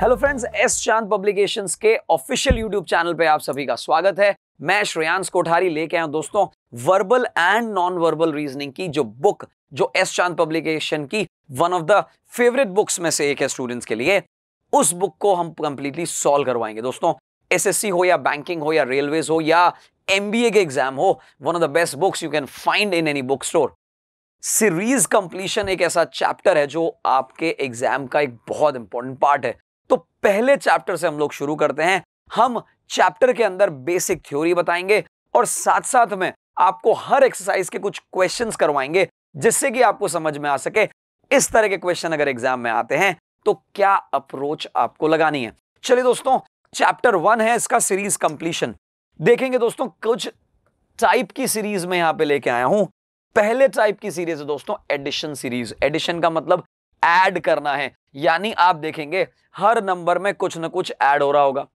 Hello friends S Chand publications के official YouTube channel पे आप सभी का स्वागत है मैं श्रेयांश कोठारी लेके आया दोस्तों verbal and non verbal reasoning की जो बुक जो एस चांद पब्लिकेशन की one of the favourite books में से एक है स्टूडेंट्स के लिए उस बुक को हम कंप्लीटली सॉल्व करवाएंगे दोस्तों एस हो या बैंकिंग हो या रेलवेज हो या एम के एग्जाम हो one of the best books you can find in any book store series completion एक ऐसा चैप्टर है जो आपके एग्जाम का एक बहुत इंपॉर्टेंट पार्ट है तो पहले चैप्टर से हम लोग शुरू करते हैं हम चैप्टर के अंदर बेसिक थ्योरी बताएंगे और साथ साथ में आपको हर एक्सरसाइज के कुछ क्वेश्चंस करवाएंगे जिससे कि आपको समझ में आ सके इस तरह के क्वेश्चन अगर एग्जाम में आते हैं तो क्या अप्रोच आपको लगानी है चलिए दोस्तों चैप्टर वन है इसका सीरीज कंप्लीशन देखेंगे दोस्तों कुछ टाइप की सीरीज में यहां पे लेके आया हूं पहले टाइप की सीरीज है दोस्तों एडिशन सीरीज एडिशन का मतलब ऐड करना है यानी आप देखेंगे हर नंबर में कुछ ना कुछ ऐड हो रहा होगा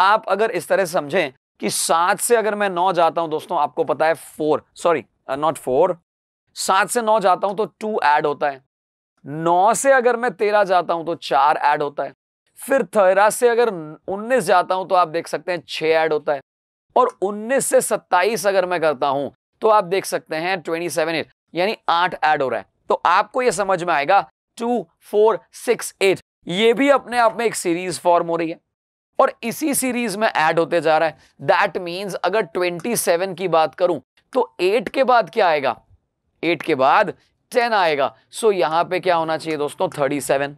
आप अगर इस तरह समझें कि सात से अगर मैं नौ जाता हूं दोस्तों आपको पता है फोर सॉरी नॉट फोर सात से नौ जाता हूं तो टू ऐड होता है नौ से अगर मैं तेरह जाता हूं तो चार ऐड होता है फिर तेरह से अगर उन्नीस जाता हूं तो आप देख सकते हैं छह ऐड होता है और उन्नीस से सत्ताईस अगर मैं करता हूं तो आप देख सकते हैं ट्वेंटी सेवन एट यानी आठ ऐड हो रहा है तो आपको यह समझ में आएगा टू फोर सिक्स एट ये भी अपने आप में एक सीरीज फॉर्म हो रही है और इसी सीरीज में ऐड होते जा रहा है दैट मींस अगर 27 की बात करूं तो 8 के बाद क्या आएगा 8 के बाद 10 आएगा सो so, यहां पे क्या होना चाहिए दोस्तों 37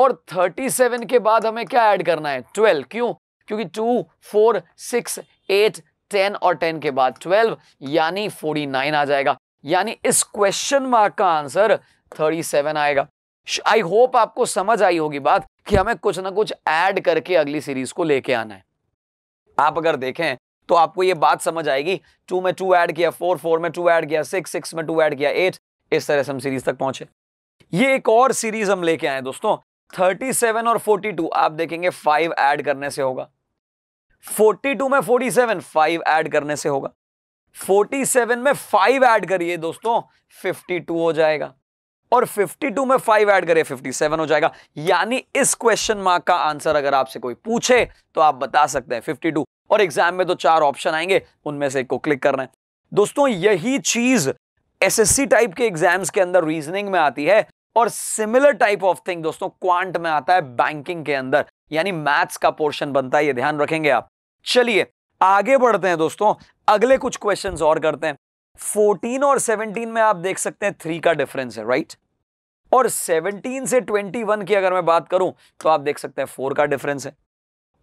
और 37 के बाद हमें क्या ऐड करना है 12 क्यों क्योंकि 2 4 6 8 10 और 10 के बाद 12 यानी 49 आ जाएगा यानी इस क्वेश्चन मार्क का आंसर 37 आएगा आई होप आपको समझ आई होगी बात कि हमें कुछ ना कुछ ऐड करके अगली सीरीज को लेके आना है आप अगर देखें तो आपको ये बात समझ आएगी टू में टू ऐड किया फोर फोर में टू ऐड किया सिक्स सिक्स में टू ऐड किया एट इस तरह से हम सीरीज तक पहुंचे ये एक और सीरीज हम लेके आए दोस्तों थर्टी सेवन और फोर्टी टू आप देखेंगे फाइव ऐड करने से होगा फोर्टी टू में फोर्टी सेवन फाइव ऐड करने से होगा फोर्टी सेवन में फाइव ऐड करिए दोस्तों फिफ्टी टू हो जाएगा और 52 में 5 ऐड करें 57 हो जाएगा यानी इस क्वेश्चन मार्क का आंसर अगर आपसे कोई पूछे तो आप बता सकते हैं 52 और एग्जाम में तो चार ऑप्शन आएंगे उनमें से एक को क्लिक करना है दोस्तों यही चीज एसएससी टाइप के एग्जाम्स के अंदर रीजनिंग में आती है और सिमिलर टाइप ऑफ थिंग दोस्तों क्वांट में आता है बैंकिंग के अंदर यानी मैथ्स का पोर्शन बनता है ये ध्यान रखेंगे आप चलिए आगे बढ़ते हैं दोस्तों अगले कुछ क्वेश्चन और करते हैं 14 और 17 में आप देख सकते हैं थ्री का डिफरेंस है राइट और 17 से 21 की अगर मैं बात करूं तो आप देख सकते हैं फोर का डिफरेंस है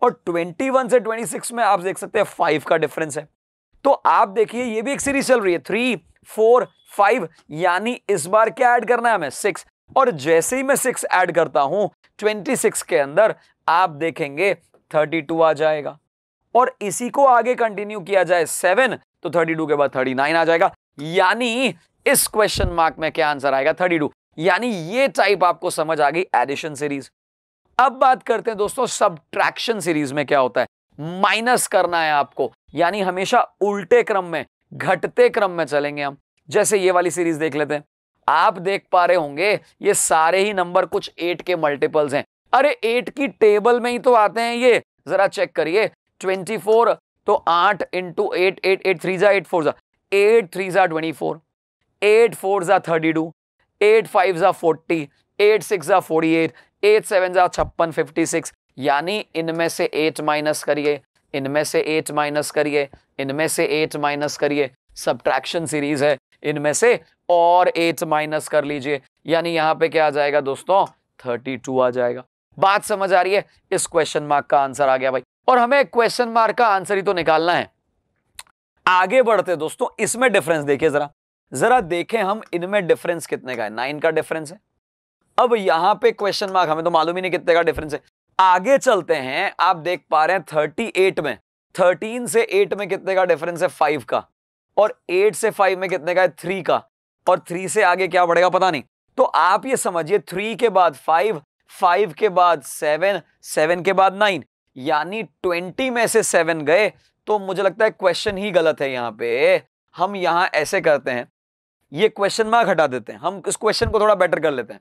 और 21 से 26 में आप देख सकते हैं फाइव का डिफरेंस है तो आप देखिए ये भी एक सीरीज चल रही है थ्री फोर फाइव यानी इस बार क्या ऐड करना है हमें सिक्स और जैसे ही मैं सिक्स ऐड करता हूं 26 के अंदर आप देखेंगे 32 आ जाएगा और इसी को आगे कंटिन्यू किया जाए सेवन तो थर्टी टू के बाद थर्टी नाइन आ जाएगा यानी इस क्वेश्चन मार्क में क्या आंसर आएगा थर्टी टू यानी ये टाइप आपको समझ आ गई एडिशन सीरीज अब बात करते हैं दोस्तों सब्ट्रैक्शन सीरीज में क्या होता है माइनस करना है आपको यानी हमेशा उल्टे क्रम में घटते क्रम में चलेंगे हम जैसे ये वाली सीरीज देख लेते हैं आप देख पा रहे होंगे ये सारे ही नंबर कुछ एट के मल्टीपल्स हैं अरे एट की टेबल में ही तो आते हैं ये जरा चेक करिए ट्वेंटी फोर तो आठ into eight eight eight three जा एट फोर जा एट थ्री जा ट्वेंटी फोर एट फोर जा थर्टी टू एट फाइव जा फोर्टी एट सिक्स जा फोर्टी एट एट सेवन जा छप्पन फिफ्टी सिक्स यानी इनमें से एट माइनस करिए इनमें से एट माइनस करिए इनमें से एट माइनस करिए सब्ट्रैक्शन सीरीज है इनमें से और एट माइनस कर लीजिए यानी यहाँ पे क्या आ जाएगा दोस्तों थर्टी टू आ जाएगा बात समझ आ रही है इस क्वेश्चन मार्क का आंसर आ गया भाई और हमें क्वेश्चन मार्क का आंसर ही तो निकालना है आगे बढ़ते दोस्तों इसमें डिफरेंस देखिए जरा जरा देखें हम इनमें डिफरेंस कितने का है नाइन का डिफरेंस है अब यहां पे क्वेश्चन मार्क हमें तो मालूम ही नहीं कितने का डिफरेंस है आगे चलते हैं आप देख पा रहे हैं थर्टी एट में थर्टीन से एट में कितने का डिफरेंस है फाइव का और एट से फाइव में कितने का है थ्री का और थ्री से आगे क्या बढ़ेगा पता नहीं तो आप ये समझिए थ्री के बाद फाइव फाइव के बाद सेवन सेवन के बाद नाइन यानी ट्वेंटी में से सेवन गए तो मुझे लगता है क्वेश्चन ही गलत है यहाँ पे हम यहाँ ऐसे करते हैं ये क्वेश्चन मार्क हटा देते हैं हम इस क्वेश्चन को थोड़ा बेटर कर लेते हैं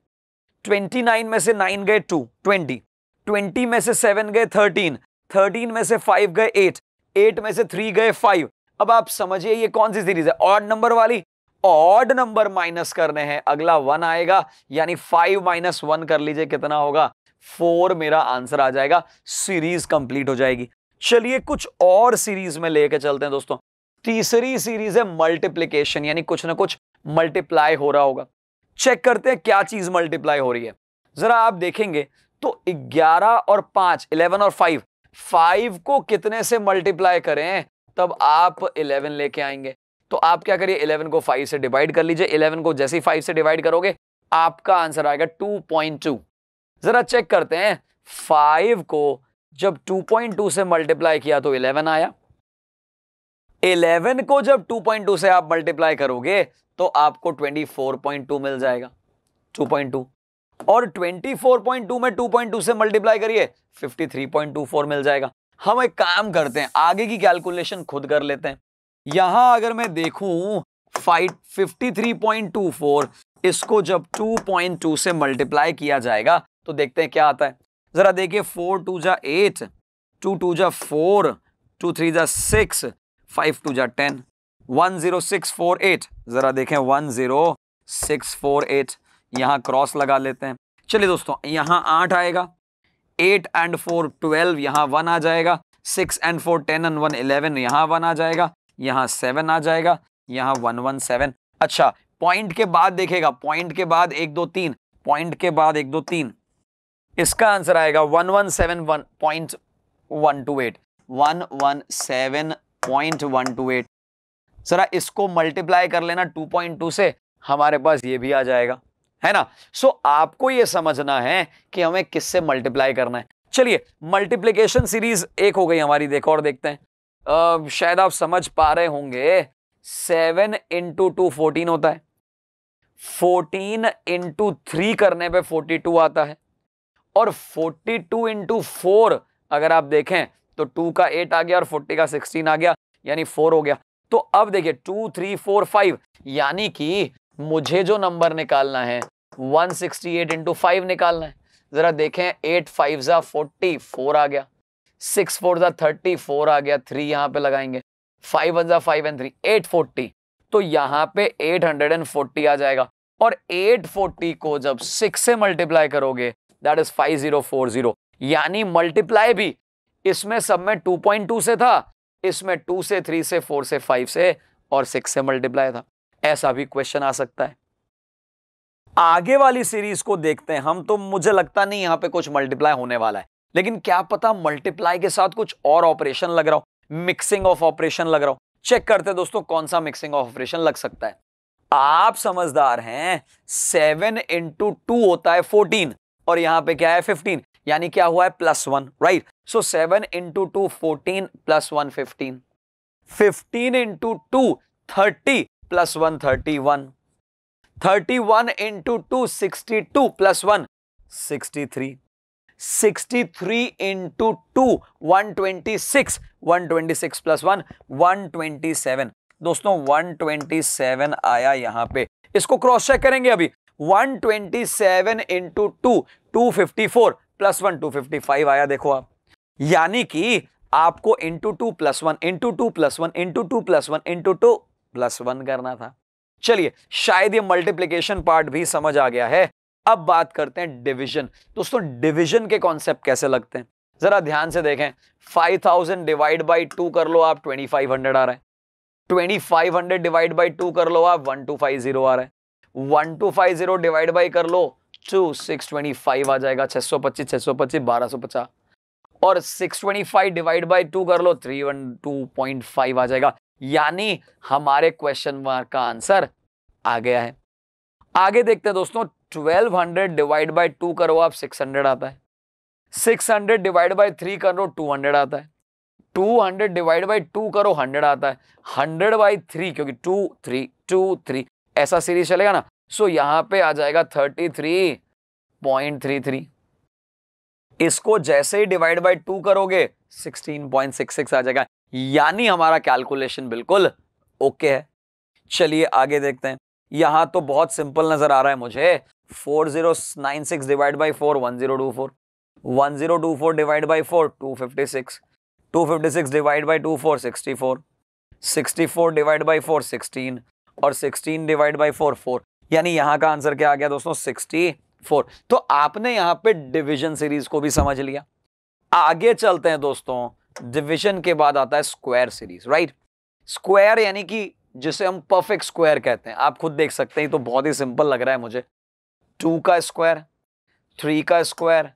ट्वेंटी नाइन में से नाइन गए टू ट्वेंटी ट्वेंटी में से सेवन गए थर्टीन थर्टीन में से फाइव गए एट एट में से थ्री गए फाइव अब आप समझिए ये कौन सी सीरीज है ऑड नंबर वाली ऑड नंबर माइनस करने हैं अगला वन आएगा यानी फाइव माइनस वन कर लीजिए कितना होगा फोर मेरा आंसर आ जाएगा सीरीज कंप्लीट हो जाएगी चलिए कुछ और सीरीज में लेके चलते हैं दोस्तों तीसरी सीरीज है मल्टीप्लीकेशन यानी कुछ ना कुछ मल्टीप्लाई हो रहा होगा चेक करते हैं क्या चीज मल्टीप्लाई हो रही है जरा आप देखेंगे तो 11 और 5 11 और 5 5 को कितने से मल्टीप्लाई करें तब आप 11 लेके आएंगे तो आप क्या करिए 11 को 5 से डिवाइड कर लीजिए 11 को जैसे ही 5 से डिवाइड करोगे आपका आंसर आएगा 2.2 ज़रा चेक करते हैं फाइव को जब 2.2 से मल्टीप्लाई किया तो 11 आया 11 को जब 2.2 से आप मल्टीप्लाई करोगे तो आपको 24.2 मिल जाएगा 2.2 और 24.2 में 2.2 से मल्टीप्लाई करिए 53.24 मिल जाएगा हम एक काम करते हैं आगे की कैलकुलेशन खुद कर लेते हैं यहां अगर मैं पॉइंट फाइट फोर इसको जब 2.2 से मल्टीप्लाई किया जाएगा तो देखते हैं क्या आता है ज़रा देखिए फोर टू जा एट टू टू जा फोर टू थ्री जा सिक्स फाइव टू जा ten one zero six four eight ज़रा देखें one zero six four eight यहाँ क्रॉस लगा लेते हैं चलिए दोस्तों यहाँ आठ आएगा एट एंड फोर ट्वेल्व यहाँ वन आ जाएगा six and four ten and one eleven यहाँ वन आ जाएगा यहाँ सेवन आ जाएगा यहाँ वन वन सेवन अच्छा पॉइंट के बाद देखेगा पॉइंट के बाद एक दो तीन पॉइंट के बाद एक दो तीन इसका आंसर आएगा one one seven one point one two eight one one seven point one two eight जरा इसको मल्टीप्लाई कर लेना टू पॉइंट टू से हमारे पास ये भी आ जाएगा है ना सो so, आपको ये समझना है कि हमें किससे मल्टीप्लाई करना है चलिए मल्टीप्लीकेशन सीरीज एक हो गई हमारी देखो और देखते हैं आ, शायद आप समझ पा रहे होंगे सेवन इंटू टू फोर्टीन होता है फोर्टीन इंटू थ्री करने पे फोर्टी टू आता है और 42 टू इंटू फोर अगर आप देखें तो 2 का 8 आ गया और 40 का 16 आ गया यानी 4 हो गया तो अब देखिए 2, 3, 4, 5 यानी कि मुझे जो नंबर निकालना है 168 सिक्सटी एट इंटू फाइव निकालना है ज़रा देखें 8 फाइव ज़ा फोर्टी फोर आ गया 6 फोर ज़ा थर्टी फोर आ गया 3 यहाँ पे लगाएंगे 5 वन ज़ा five and three eight forty तो यहाँ पे 840 आ जाएगा और 840 को जब 6 से मल्टीप्लाई करोगे दैट इज जीरो यानी मल्टीप्लाई भी इसमें सब में टू से था इसमें टू से थ्री से फोर से फाइव से और सिक्स से मल्टीप्लाई था ऐसा भी क्वेश्चन आ सकता है आगे वाली सीरीज को देखते हैं हम तो मुझे लगता नहीं यहां पे कुछ मल्टीप्लाई होने वाला है लेकिन क्या पता मल्टीप्लाई के साथ कुछ और ऑपरेशन लग रहा हो मिक्सिंग ऑफ ऑपरेशन लग रहा हो चेक करते हैं दोस्तों कौन सा मिक्सिंग ऑफ ऑपरेशन लग सकता है आप समझदार हैं सेवन इंटू टू होता है फोर्टीन और यहाँ पे क्या है फिफ्टीन यानी क्या हुआ है plus one right so seven into two fourteen plus one fifteen fifteen into two thirty plus one thirty one thirty one into two sixty two plus one sixty three sixty three into two one twenty six one twenty six plus one one twenty seven दोस्तों one twenty seven आया यहां पे इसको cross check करेंगे अभी one twenty seven into two two fifty four plus one two fifty five आया देखो आप यानी कि आपको into two plus one into two plus one into two plus one into two plus one करना था चलिए शायद ये मल्टीप्लीकेशन पार्ट भी समझ आ गया है अब बात करते हैं डिवीजन दोस्तों डिवीजन के कॉन्सेप्ट कैसे लगते हैं जरा ध्यान से देखें 5000 डिवाइड बाई टू कर लो आप 2500 आ twenty five 2500 divide by two कर लो आप 1250 आ रहे हैं one two five zero divide by कर लो टू सिक्स ट्वेंटी फाइव आ जाएगा छह सौ पच्चीस छह सौ पच्चीस बारह सौ पचास और six twenty five divide by two कर लो three one two point five आ जाएगा यानी हमारे क्वेश्चन मार्क का आंसर आ गया है आगे देखते हैं दोस्तों twelve hundred divide by two करो आप सिक्स हंड्रेड आता है six hundred divide by three करो टू हंड्रेड आता है two hundred divide by two करो हंड्रेड आता है हंड्रेड बाई थ्री क्योंकि टू थ्री टू थ्री ऐसा सीरीज चलेगा ना सो so, यहाँ पे आ जाएगा thirty three point three three इसको जैसे ही डिवाइड बाय टू करोगे सिक्सटीन आ जाएगा यानी हमारा कैलकुलेशन बिल्कुल ओके है चलिए आगे देखते हैं यहां तो बहुत सिंपल नजर आ रहा है मुझे four zero nine six divide by four one zero two four one zero two four divide by four two fifty six two fifty six divide by two four sixty four sixty four divide by four sixteen और sixteen divide by four four यानी यहाँ का answer क्या आ गया दोस्तों sixty four तो आपने यहाँ पे डिविजन सीरीज को भी समझ लिया आगे चलते हैं दोस्तों डिविजन के बाद आता है स्क्वायर सीरीज राइट स्क्वायर यानी कि जिसे हम परफेक्ट स्क्वायर कहते हैं आप खुद देख सकते हैं तो बहुत ही सिंपल लग रहा है मुझे टू का स्क्वायर थ्री का स्क्वायर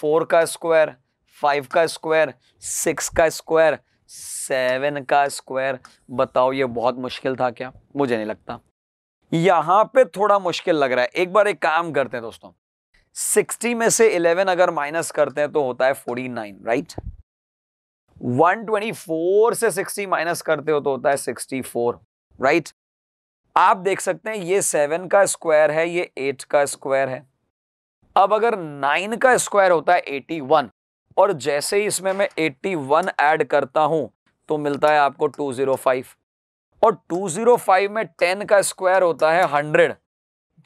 फोर का स्क्वायर फाइव का स्क्वायर सिक्स का स्क्वायर सेवन का स्क्वायर बताओ ये बहुत मुश्किल था क्या मुझे नहीं लगता यहाँ पे थोड़ा मुश्किल लग रहा है एक बार एक काम करते हैं दोस्तों सिक्सटी में से इलेवन अगर माइनस करते हैं तो होता है forty nine right one twenty four से सिक्सटी माइनस करते हो तो होता है सिक्सटी फोर राइट आप देख सकते हैं ये सेवन का स्क्वायर है ये एट का स्क्वायर है अब अगर नाइन का स्क्वायर होता है एटी वन और जैसे ही इसमें मैं 81 ऐड करता हूं तो मिलता है आपको 205 और 205 में 10 का स्क्वायर होता है 100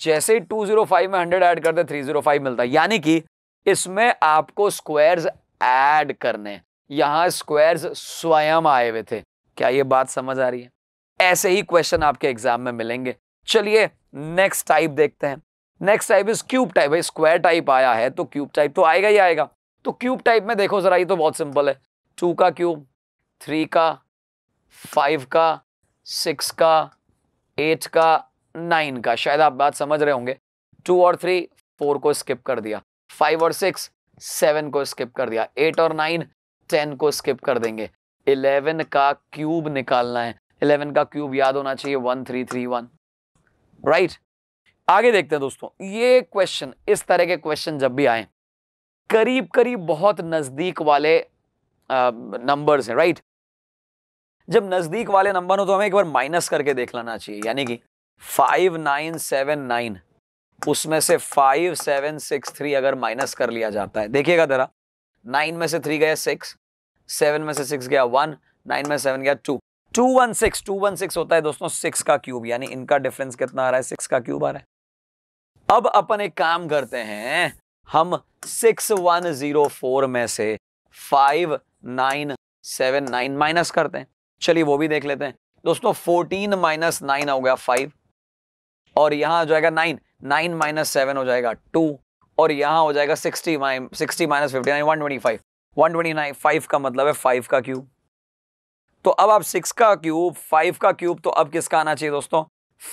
जैसे ही 205 में 100 ऐड करते 305 मिलता है यानी कि इसमें आपको स्क्वायर्स ऐड करने यहां स्क्वायर्स स्वयं आए हुए थे क्या ये बात समझ आ रही है ऐसे ही क्वेश्चन आपके एग्जाम में मिलेंगे चलिए नेक्स्ट टाइप देखते हैं next type is cube type है स्क्वायर टाइप आया है तो क्यूब टाइप तो आएगा ही आएगा तो क्यूब टाइप में देखो ज़रा ये तो बहुत सिंपल है टू का क्यूब थ्री का फाइव का सिक्स का एट का नाइन का शायद आप बात समझ रहे होंगे टू और थ्री फोर को स्किप कर दिया फाइव और सिक्स सेवन को स्किप कर दिया एट और नाइन टेन को स्किप कर देंगे इलेवन का क्यूब निकालना है इलेवन का क्यूब याद होना चाहिए one three three one right आगे देखते हैं दोस्तों ये क्वेश्चन इस तरह के क्वेश्चन जब भी आए करीब करीब बहुत नज़दीक वाले नंबर्स हैं राइट जब नज़दीक वाले नंबर हो तो हमें एक बार माइनस करके देख लेना चाहिए यानी कि फाइव नाइन सेवन नाइन उसमें से फाइव सेवन सिक्स थ्री अगर माइनस कर लिया जाता है देखिएगा ज़रा नाइन में से थ्री गया सिक्स सेवन में से सिक्स गया वन नाइन में सेवन गया two two one six two one six होता है दोस्तों सिक्स का क्यूब यानी इनका डिफरेंस कितना आ रहा है सिक्स का क्यूब आ रहा है अब अपन एक काम करते हैं हम 6104 में से 5979 माइनस करते हैं चलिए वो भी देख लेते हैं दोस्तों 14 माइनस नाइन हो गया 5 और यहाँ हो जाएगा 9 9 माइनस सेवन हो जाएगा 2 और यहाँ हो जाएगा 60 minus sixty minus fifty nine one twenty five one twenty nine five का मतलब है फाइव का क्यूब तो अब आप सिक्स का क्यूब फाइव का क्यूब तो अब किसका आना चाहिए दोस्तों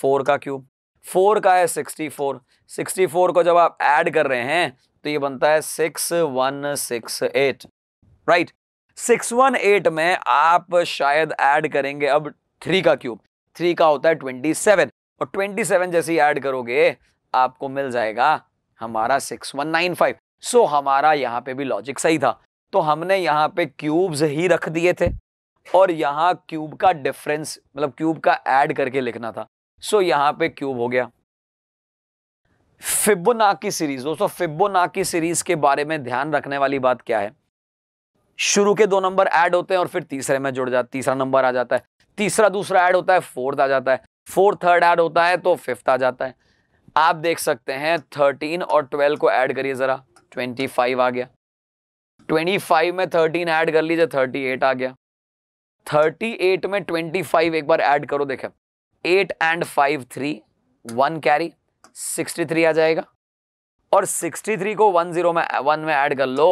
फोर का क्यूब फोर का है सिक्सटी फोर सिक्सटी फोर को जब आप ऐड कर रहे हैं तो ये बनता है six one six eight right six one eight में आप शायद ऐड करेंगे अब थ्री का क्यूब थ्री का होता है ट्वेंटी सेवन और ट्वेंटी सेवन जैसे ऐड करोगे आपको मिल जाएगा हमारा six one nine five so हमारा यहाँ पे भी लॉजिक सही था तो हमने यहाँ पे क्यूब्स ही रख दिए थे और यहाँ क्यूब का डिफरेंस मतलब क्यूब का ऐड करके लिखना था सो यहां पे क्यूब हो गया फिबोनाकी सीरीज दोस्तों फिबोनाकी सीरीज के बारे में ध्यान रखने वाली बात क्या है शुरू के दो नंबर ऐड होते हैं और फिर तीसरे में जुड़ जाता तीसरा नंबर आ जाता है तीसरा दूसरा ऐड होता है फोर्थ आ जाता है फोर्थ थर्ड ऐड होता है तो फिफ्थ आ जाता है आप देख सकते हैं थर्टीन और ट्वेल्व को ऐड करिए ज़रा ट्वेंटी फाइव आ गया ट्वेंटी फाइव में थर्टीन ऐड कर लीजिए थर्टी एट आ गया थर्टी एट में ट्वेंटी फाइव एक बार ऐड करो देखे eight and five three one carry sixty three आ जाएगा और सिक्सटी थ्री को वन जीरो में वन में ऐड कर लो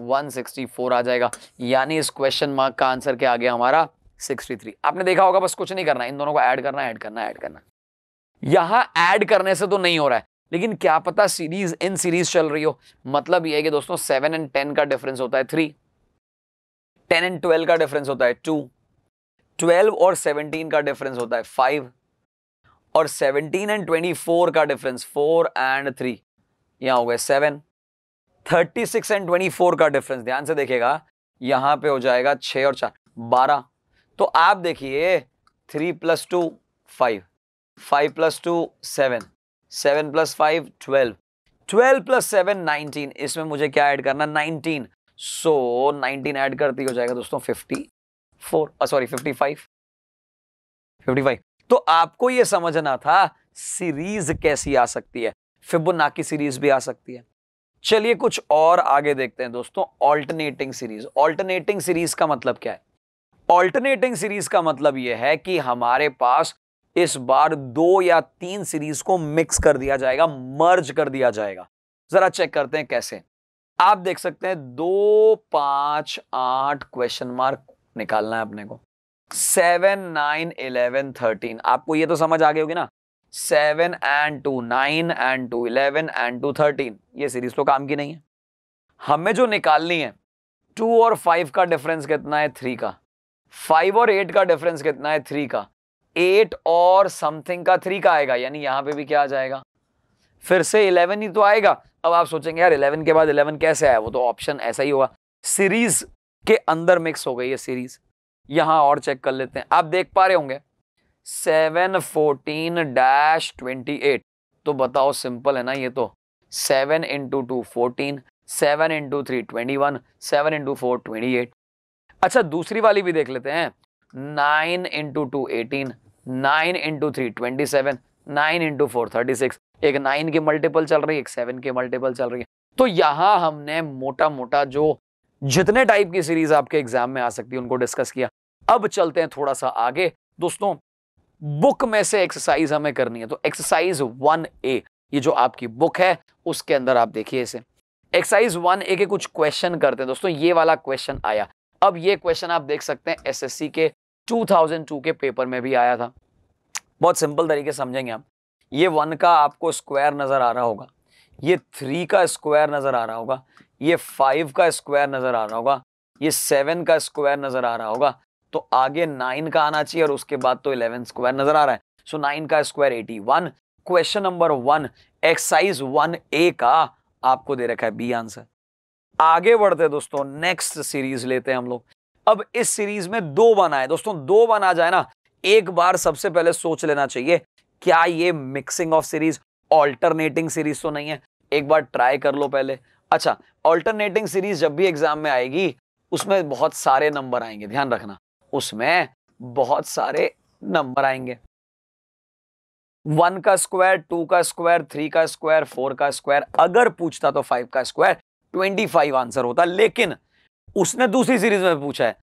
वन सिक्सटी फोर आ जाएगा यानी इस क्वेश्चन मार्क का आंसर क्या आ गया हमारा सिक्सटी थ्री आपने देखा होगा बस कुछ नहीं करना इन दोनों को ऐड करना ऐड करना ऐड करना यहां ऐड करने से तो नहीं हो रहा है लेकिन क्या पता सीरीज इन सीरीज चल रही हो मतलब यह है कि दोस्तों सेवन एंड टेन का डिफरेंस होता है थ्री टेन एंड ट्वेल्व का डिफरेंस होता है टू ट्वेल्व और सेवनटीन का डिफरेंस होता है फाइव और सेवनटीन एंड ट्वेंटी फोर का डिफरेंस फोर एंड थ्री यहाँ हो गए seven thirty six and twenty four का डिफरेंस ध्यान से देखेगा यहाँ पे हो जाएगा छः और चार बारह तो आप देखिए three plus two five five plus two seven seven plus five twelve twelve plus seven nineteen इसमें मुझे क्या ऐड करना नाइनटीन सो नाइनटीन ऐड करती हो जाएगा दोस्तों fifty four sorry fifty five fifty five तो आपको यह समझना था सीरीज कैसी आ सकती है फिबोनाकी सीरीज भी आ सकती है चलिए कुछ और आगे देखते हैं दोस्तों ऑल्टरनेटिंग सीरीज ऑल्टरनेटिंग सीरीज का मतलब क्या है ऑल्टरनेटिंग सीरीज का मतलब यह है कि हमारे पास इस बार दो या तीन सीरीज को मिक्स कर दिया जाएगा मर्ज कर दिया जाएगा जरा चेक करते हैं कैसे आप देख सकते हैं दो पांच आठ क्वेश्चन मार्क निकालना है अपने को सेवन नाइन इलेवन थर्टीन आपको ये तो समझ आ गई होगी ना seven and two nine and two eleven and two thirteen ये सीरीज तो काम की नहीं है हमें जो निकालनी है टू और फाइव का डिफरेंस कितना है थ्री का फाइव और एट का डिफरेंस कितना है थ्री का एट और समथिंग का थ्री का आएगा यानी यहाँ पे भी क्या आ जाएगा फिर से इलेवन ही तो आएगा अब आप सोचेंगे यार इलेवन के बाद इलेवन कैसे आया वो तो ऑप्शन ऐसा ही होगा सीरीज के अंदर मिक्स हो गई है सीरीज यहाँ और चेक कर लेते हैं आप देख पा रहे होंगे seven fourteen dash twenty eight तो बताओ सिंपल है ना ये तो seven into two fourteen seven into three twenty one seven into four twenty eight अच्छा दूसरी वाली भी देख लेते हैं nine into two eighteen nine into three twenty seven nine into four thirty six एक नाइन की मल्टीपल चल रही है एक सेवन की मल्टीपल चल रही है तो यहां हमने मोटा मोटा जो जितने टाइप की सीरीज आपके एग्जाम में आ सकती है उनको डिस्कस किया अब चलते हैं थोड़ा सा आगे दोस्तों बुक में से एक्सरसाइज हमें करनी है तो एक्सरसाइज वन ए ये जो आपकी बुक है उसके अंदर आप देखिए इसे एक्सरसाइज वन ए के कुछ क्वेश्चन करते हैं दोस्तों ये वाला क्वेश्चन आया अब ये क्वेश्चन आप देख सकते हैं एसएससी के 2002 के पेपर में भी आया था बहुत सिंपल तरीके समझेंगे आप ये वन का आपको स्क्वायर नज़र आ रहा होगा ये थ्री का स्क्वायर नज़र आ रहा होगा ये फाइव का स्क्वायर नज़र आ रहा होगा ये सेवन का स्क्वायर नज़र आ रहा होगा तो आगे नाइन का आना चाहिए और उसके बाद तो इलेवन स्क्वायर नज़र आ रहा है सो so, नाइन का square eighty one question number one exercise one A का आपको दे रखा है बी आंसर आगे बढ़ते दोस्तों नेक्स्ट सीरीज लेते हैं हम लोग अब इस सीरीज में दो वन आए दोस्तों दो वन आ जाए ना एक बार सबसे पहले सोच लेना चाहिए क्या ये mixing of series alternating series तो नहीं है एक बार ट्राई कर लो पहले अच्छा ऑल्टरनेटिंग सीरीज जब भी एग्जाम में आएगी उसमें बहुत सारे नंबर आएंगे ध्यान रखना उसमें बहुत सारे नंबर आएंगे वन का स्क्वायर टू का स्क्वायर थ्री का स्क्वायर फोर का स्क्वायर अगर पूछता तो फाइव का स्क्वायर ट्वेंटी फाइव आंसर होता लेकिन उसने दूसरी सीरीज में पूछा है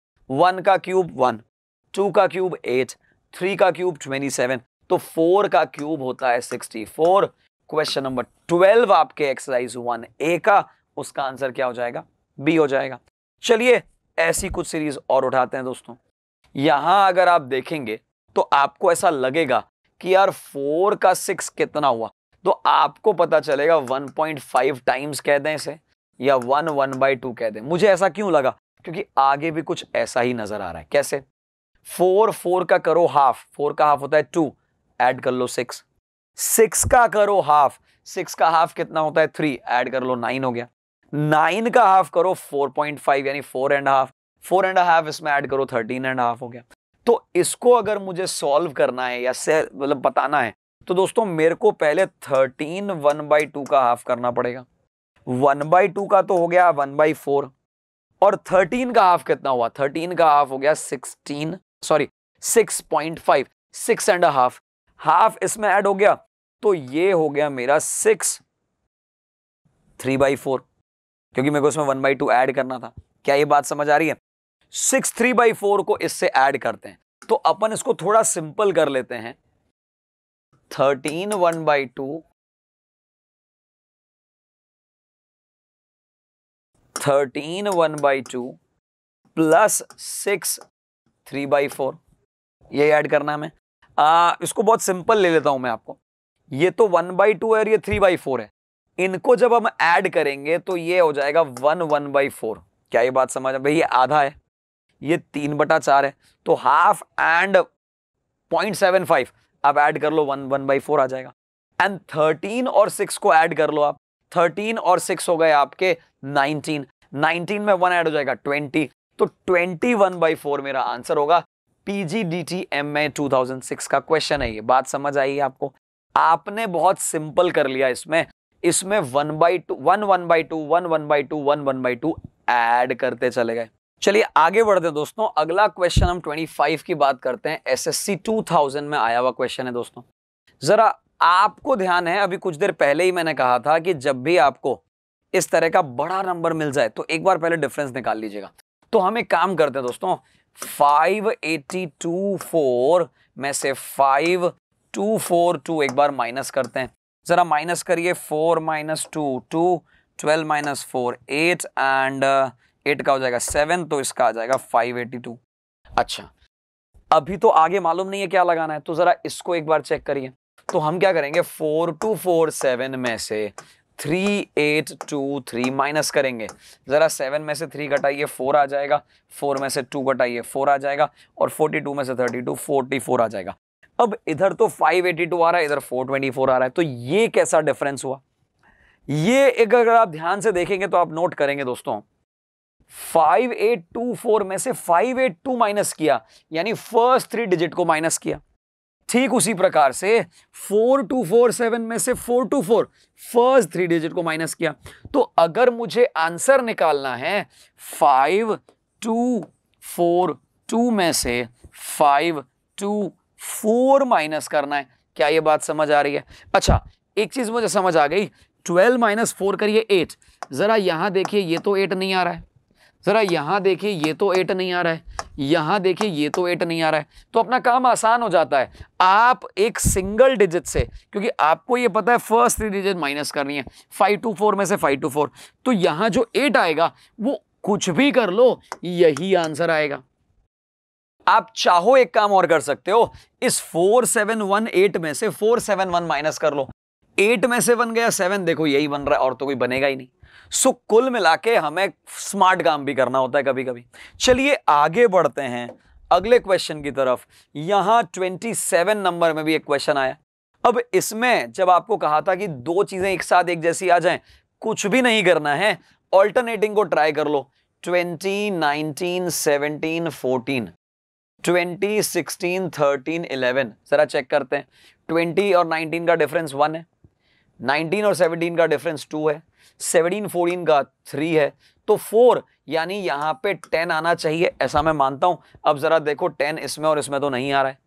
वन का क्यूब वन टू का क्यूब एट थ्री का क्यूब ट्वेंटी सेवन तो फोर का क्यूब होता है sixty four question number twelve आपके एक्सरसाइज वन ए का उसका आंसर क्या हो जाएगा बी हो जाएगा चलिए ऐसी कुछ सीरीज और उठाते हैं दोस्तों यहां अगर आप देखेंगे तो आपको ऐसा लगेगा कि यार फोर का सिक्स कितना हुआ तो आपको पता चलेगा 1.5 टाइम्स कह दें इसे या वन वन बाई टू कह दें मुझे ऐसा क्यों लगा क्योंकि आगे भी कुछ ऐसा ही नजर आ रहा है कैसे फोर फोर का करो हाफ फोर का हाफ होता है टू ऐड कर लो सिक्स सिक्स का करो हाफ सिक्स का हाफ कितना होता है थ्री ऐड कर लो नाइन हो गया नाइन का हाफ करो फोर पॉइंट फाइव यानी four and half four and half इसमें ऐड करो थर्टीन एंड हाफ हो गया तो इसको अगर मुझे सॉल्व करना है या से मतलब बताना है तो दोस्तों मेरे को पहले थर्टीन वन बाई टू का हाफ करना पड़ेगा वन बाई टू का तो हो गया वन बाई फोर और थर्टीन का हाफ कितना हुआ थर्टीन का हाफ हो गया sixteen sorry six point five six and half half इसमें ऐड हो गया तो ये हो गया मेरा सिक्स थ्री बाई फोर क्योंकि मेरे को इसमें वन बाई टू एड करना था क्या ये बात समझ आ रही है सिक्स थ्री बाई फोर को इससे ऐड करते हैं तो अपन इसको थोड़ा सिंपल कर लेते हैं thirteen one by two thirteen one by two plus six three by four ये ऐड करना है हमें इसको बहुत सिंपल ले लेता हूं मैं आपको ये तो वन बाई टू है और ये थ्री बाई फोर है इनको जब हम ऐड करेंगे तो ये हो जाएगा वन वन बाई फोर क्या ये बात समझ में भाई ये आधा है ये तीन बटा चार है तो half and point seven five अब ऐड कर लो वन वन बाई फोर आ जाएगा एंड थर्टीन और सिक्स को ऐड कर लो आप थर्टीन और सिक्स हो गए आपके नाइनटीन नाइनटीन में वन ऐड हो जाएगा ट्वेंटी तो ट्वेंटी वन बाई फोर मेरा आंसर होगा पीजीडीटीएम में 2006 का क्वेश्चन है ये बात समझ आई आपको आपने बहुत सिंपल कर लिया इसमें इसमें one by two one one by two one one by two one one by two add करते चले गए चलिए आगे बढ़ते हैं दोस्तों अगला क्वेश्चन हम 25 की बात करते हैं एसएससी 2000 में आया हुआ क्वेश्चन है दोस्तों ज़रा आपको ध्यान है अभी कुछ देर पहले ही मैंने कहा था कि जब भी आपको इस तरह का बड़ा नंबर मिल जाए तो एक बार पहले डिफरेंस निकाल लीजिएगा तो हम एक काम करते हैं दोस्तों फाइव एटी टू फोर में से फाइव टू फोर टू एक बार माइनस करते हैं ज़रा माइनस करिए four minus two two twelve minus four eight and eight का हो जाएगा सेवन तो इसका आ जाएगा फाइव एटी टू अच्छा अभी तो आगे मालूम नहीं है क्या लगाना है तो ज़रा इसको एक बार चेक करिए तो हम क्या करेंगे फोर टू फोर सेवन में से three eight two three minus करेंगे ज़रा सेवन में से थ्री घटाइए फोर आ जाएगा फोर में से टू घटाइए फोर आ जाएगा और फोर्टी टू में से थर्टी टू फोर्टी फोर आ जाएगा अब इधर तो 582 आ रहा है इधर 424 आ रहा है तो ये कैसा डिफरेंस हुआ ये एक अगर आप ध्यान से देखेंगे तो आप नोट करेंगे दोस्तों 5824 में से 582 माइनस किया यानी फर्स्ट थ्री डिजिट को माइनस किया ठीक उसी प्रकार से 4247 में से 424 फर्स्ट थ्री डिजिट को माइनस किया तो अगर मुझे आंसर निकालना है 5242 में से 52 फोर माइनस करना है क्या ये बात समझ आ रही है अच्छा एक चीज़ मुझे समझ आ गई ट्वेल्व माइनस फोर करिए एट ज़रा यहाँ देखिए ये तो एट नहीं आ रहा है ज़रा यहाँ देखिए ये तो एट नहीं आ रहा है यहाँ देखिए ये तो एट नहीं आ रहा है तो अपना काम आसान हो जाता है आप एक सिंगल डिजिट से क्योंकि आपको ये पता है फर्स्ट थ्री डिजिट माइनस करनी है फाइव टू फोर में से फाइव टू फोर तो यहाँ जो एट आएगा वो कुछ भी कर लो यही आंसर आएगा आप चाहो एक काम और कर सकते हो इस फोर सेवन वन एट में से फोर सेवन वन माइनस कर लो एट में से बन गया सेवन देखो यही बन रहा है और तो कोई बनेगा ही नहीं सो so, कुल मिला के हमें स्मार्ट काम भी करना होता है कभी कभी चलिए आगे बढ़ते हैं अगले क्वेश्चन की तरफ यहां ट्वेंटी सेवन नंबर में भी एक क्वेश्चन आया अब इसमें जब आपको कहा था कि दो चीज़ें एक साथ एक जैसी आ जाए कुछ भी नहीं करना है ऑल्टरनेटिंग को ट्राई कर लो twenty nineteen seventeen fourteen twenty sixteen thirteen eleven जरा चेक करते हैं ट्वेंटी और नाइनटीन का डिफरेंस वन है नाइनटीन और सेवनटीन का डिफरेंस टू है सेवनटीन फोर्टीन का थ्री है तो फोर यानी यहाँ पे टेन आना चाहिए ऐसा मैं मानता हूँ अब ज़रा देखो टेन इसमें और इसमें तो नहीं आ रहा है